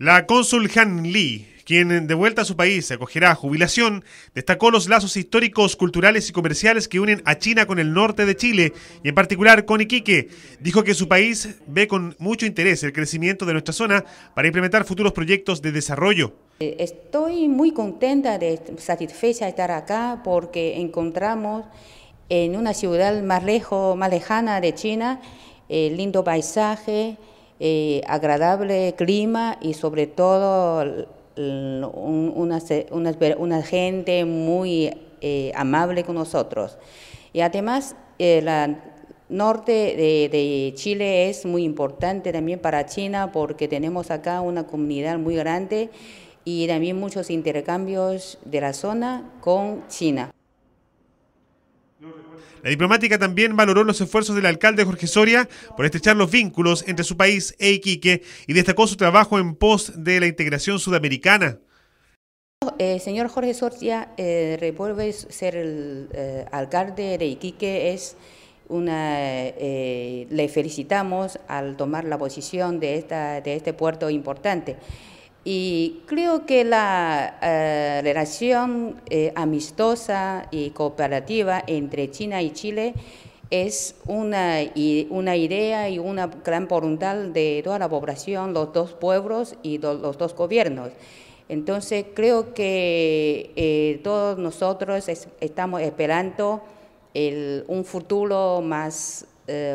La cónsul Han Li, quien de vuelta a su país se acogerá jubilación, destacó los lazos históricos, culturales y comerciales que unen a China con el norte de Chile y en particular con Iquique. Dijo que su país ve con mucho interés el crecimiento de nuestra zona para implementar futuros proyectos de desarrollo. Eh, estoy muy contenta, de, satisfecha de estar acá porque encontramos en una ciudad más lejos, más lejana de China, el lindo paisaje, eh, agradable clima y sobre todo una, gente muy eh, amable con nosotros. Y además, el eh, norte de, Chile es muy importante también para China porque tenemos acá una comunidad muy grande y también muchos intercambios de la zona con China. La diplomática también valoró los esfuerzos del alcalde Jorge Soria por estrechar los vínculos entre su país e Iquique y destacó su trabajo en pos de la integración sudamericana. Eh, señor Jorge Soria eh, ser el eh, alcalde de Iquique es una, eh, le felicitamos al tomar la posición de, esta, de este puerto importante. Y creo que la eh, relación eh, amistosa y cooperativa entre China y Chile es una, idea y una gran voluntad de toda la población, los dos pueblos y los dos gobiernos. Entonces creo que eh, todos nosotros estamos esperando un futuro más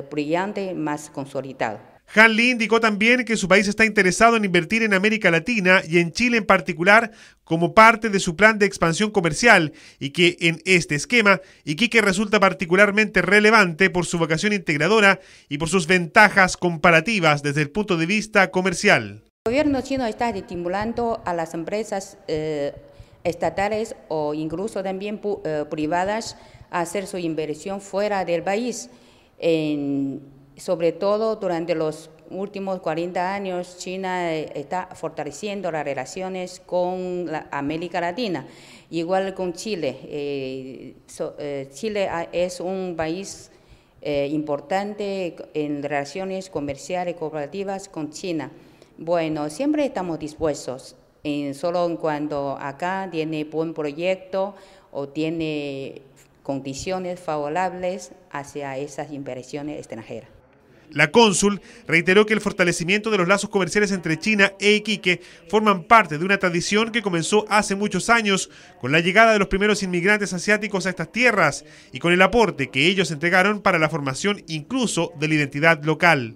brillante, más consolidado. Han Lee indicó también que su país está interesado en invertir en América Latina y en Chile en particular como parte de su plan de expansión comercial y que en este esquema Iquique resulta particularmente relevante por su vocación integradora y por sus ventajas comparativas desde el punto de vista comercial. El gobierno chino está estimulando a las empresas eh, estatales o incluso también eh, privadas a hacer su inversión fuera del país. En sobre todo durante los últimos 40 años, China eh, está fortaleciendo las relaciones con América Latina, igual con Chile. Eh, eh, Chile ah, es un país importante en relaciones comerciales y cooperativas con China. Bueno, siempre estamos dispuestos, solo cuando acá tiene buen proyecto o tiene condiciones favorables hacia esas inversiones extranjeras. La cónsul reiteró que el fortalecimiento de los lazos comerciales entre China e Iquique forman parte de una tradición que comenzó hace muchos años con la llegada de los primeros inmigrantes asiáticos a estas tierras y con el aporte que ellos entregaron para la formación incluso de la identidad local.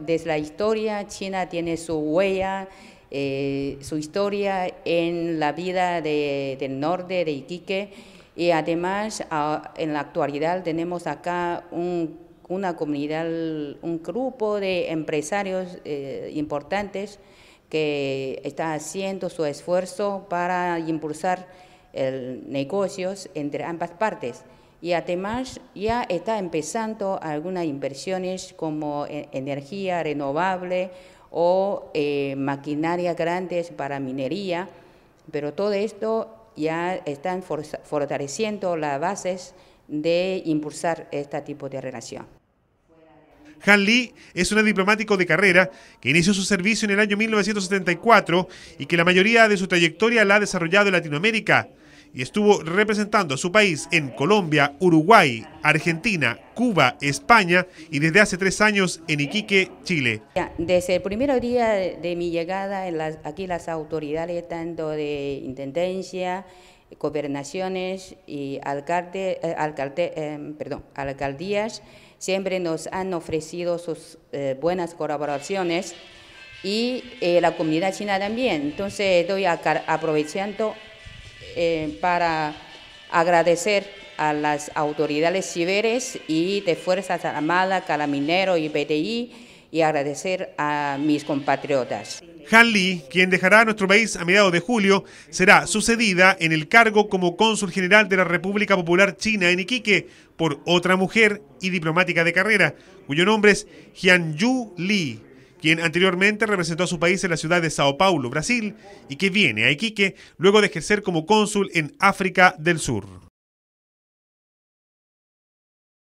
Desde la historia, China tiene su huella, eh, su historia en la vida del norte de Iquique y además ah, en la actualidad tenemos acá un una comunidad, un grupo de empresarios eh, importantes que está haciendo su esfuerzo para impulsar negocios entre ambas partes. Y además ya está empezando algunas inversiones como e-, energía renovable o eh, maquinaria grandes para minería, pero todo esto ya están fortaleciendo las bases de impulsar este tipo de relación. Han Lee es un diplomático de carrera que inició su servicio en el año 1974 y que la mayoría de su trayectoria la ha desarrollado en Latinoamérica y estuvo representando a su país en Colombia, Uruguay, Argentina, Cuba, España y desde hace tres años en Iquique, Chile. Desde el primer día de mi llegada, aquí las autoridades, tanto de Intendencia, gobernaciones y alcalde, eh, eh, alcaldías siempre nos han ofrecido sus eh, buenas colaboraciones y la comunidad china también. Entonces estoy aprovechando para agradecer a las autoridades civiles y de Fuerzas Armadas, calaminero y PTI y agradecer a mis compatriotas. Han Li, quien dejará nuestro país a mediados de julio, será sucedida en el cargo como cónsul general de la República Popular China en Iquique por otra mujer y diplomática de carrera, cuyo nombre es Yu Li, quien anteriormente representó a su país en la ciudad de Sao Paulo, Brasil, y que viene a Iquique luego de ejercer como cónsul en África del Sur.